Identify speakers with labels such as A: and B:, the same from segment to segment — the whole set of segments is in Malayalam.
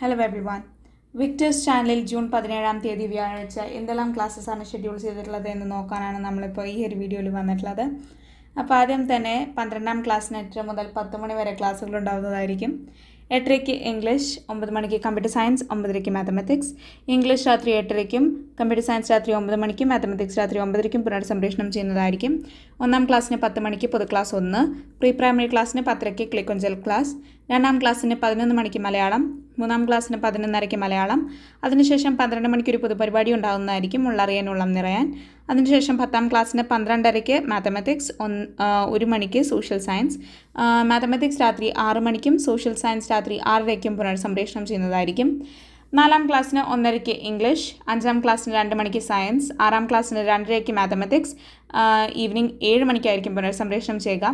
A: ഹലോ വൺ വിക്ടേഴ്സ് ചാനലിൽ ജൂൺ പതിനേഴാം തീയതി വ്യാഴാഴ്ച എന്തെല്ലാം ആണ് ഷെഡ്യൂൾ ചെയ്തിട്ടുള്ളത് എന്ന് നോക്കാനാണ് നമ്മളിപ്പോൾ ഈ ഒരു വീഡിയോയിൽ വന്നിട്ടുള്ളത് അപ്പോൾ ആദ്യം തന്നെ പന്ത്രണ്ടാം ക്ലാസ്സിന് എട്ടര മുതൽ പത്ത് മണി വരെ ക്ലാസ്സുകൾ ഉണ്ടാവുന്നതായിരിക്കും എട്ടരയ്ക്ക് ഇംഗ്ലീഷ് ഒമ്പത് മണിക്ക് കമ്പ്യൂട്ടർ സയൻസ് ഒമ്പതരയ്ക്ക് മാത്തമാറ്റിക്സ് ഇംഗ്ലീഷ് രാത്രി എട്ടരയ്ക്കും കമ്പ്യൂട്ടർ സയൻസ് രാത്രി ഒമ്പത് മണിക്ക് മാത്തമാറ്റിക്സ് രാത്രി ഒമ്പതരയ്ക്കും പുനർസംപ്രേഷണം ചെയ്യുന്നതായിരിക്കും ഒന്നാം ക്ലാസ്സിന് പത്ത് മണിക്ക് പൊതു ക്ലാസ് ഒന്ന് പ്രീ പ്രൈമറി ക്ലാസ്സിന് പത്തരയ്ക്ക് ക്ലിക്കൊഞ്ചൽ ക്ലാസ് രണ്ടാം ക്ലാസ്സിന് പതിനൊന്ന് മണിക്ക് മലയാളം മൂന്നാം ക്ലാസ്സിന് പതിനൊന്നരയ്ക്ക് മലയാളം അതിനുശേഷം പന്ത്രണ്ട് മണിക്ക് ഒരു പൊതുപരിപാടി ഉണ്ടാകുന്നതായിരിക്കും ഉള്ളറിയാൻ ഉള്ളം നിറയാൻ അതിനുശേഷം പത്താം ക്ലാസ്സിന് പന്ത്രണ്ടരയ്ക്ക് മാത്തമാറ്റിക്സ് ഒരു മണിക്ക് സോഷ്യൽ സയൻസ് മാത്തമാറ്റിക്സ് രാത്രി ആറ് മണിക്കും സോഷ്യൽ സയൻസ് രാത്രി ആറരയ്ക്കും പുനർസംപ്രേഷണം ചെയ്യുന്നതായിരിക്കും നാലാം ക്ലാസ്സിന് ഒന്നരയ്ക്ക് ഇംഗ്ലീഷ് അഞ്ചാം ക്ലാസ്സിന് രണ്ട് മണിക്ക് സയൻസ് ആറാം ക്ലാസ്സിന് രണ്ടരയ്ക്ക് മാത്തമാറ്റിക്സ് ഈവനിങ് ഏഴ് മണിക്കായിരിക്കും പുനർസംപ്രേഷണം ചെയ്യുക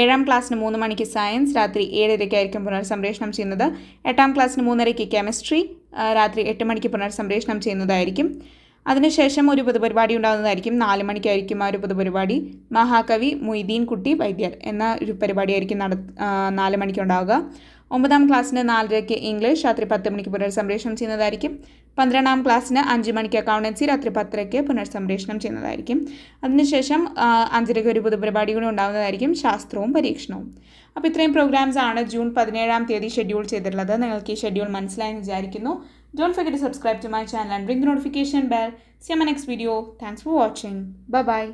A: ഏഴാം ക്ലാസ്സിന് മൂന്ന് മണിക്ക് സയൻസ് രാത്രി ഏഴരയ്ക്കായിരിക്കും പുനർസംപ്രേഷണം ചെയ്യുന്നത് എട്ടാം ക്ലാസ്സിന് മൂന്നരയ്ക്ക് കെമിസ്ട്രി രാത്രി എട്ട് മണിക്ക് പുനർസംപ്രേഷണം ചെയ്യുന്നതായിരിക്കും അതിനുശേഷം ഒരു പൊതുപരിപാടി ഉണ്ടാകുന്നതായിരിക്കും നാല് മണിക്കായിരിക്കും ആ ഒരു പൊതുപരിപാടി മഹാകവി മൊയ്തീൻ കുട്ടി വൈദ്യർ എന്ന ഒരു പരിപാടിയായിരിക്കും നട നാല് മണിക്ക് ഉണ്ടാവുക ഒമ്പതാം ക്ലാസ്സിന് നാലരയ്ക്ക് ഇംഗ്ലീഷ് രാത്രി പത്ത് മണിക്ക് പുനർസംപ്രേഷണം ചെയ്യുന്നതായിരിക്കും പന്ത്രണ്ടാം ക്ലാസ്സിന് അഞ്ച് മണിക്ക് അക്കൗണ്ടൻസി രാത്രി പത്തരയ്ക്ക് പുനർസംപ്രേഷണം ചെയ്യുന്നതായിരിക്കും അതിനുശേഷം അഞ്ചരയ്ക്ക് ഒരു പൊതുപരിപാടികളും ഉണ്ടാകുന്നതായിരിക്കും ശാസ്ത്രവും പരീക്ഷണവും അപ്പോൾ ഇത്രയും പ്രോഗ്രാംസ് ആണ് ജൂൺ പതിനേഴാം തീയതി ഷെഡ്യൂൾ ചെയ്തിട്ടുള്ളത് നിങ്ങൾക്ക് ഈ ഷെഡ്യൂൾ മനസ്സിലായെന്ന് വിചാരിക്കുന്നു don't forget to subscribe to my channel and ring notification bell see in next video thanks for watching bye by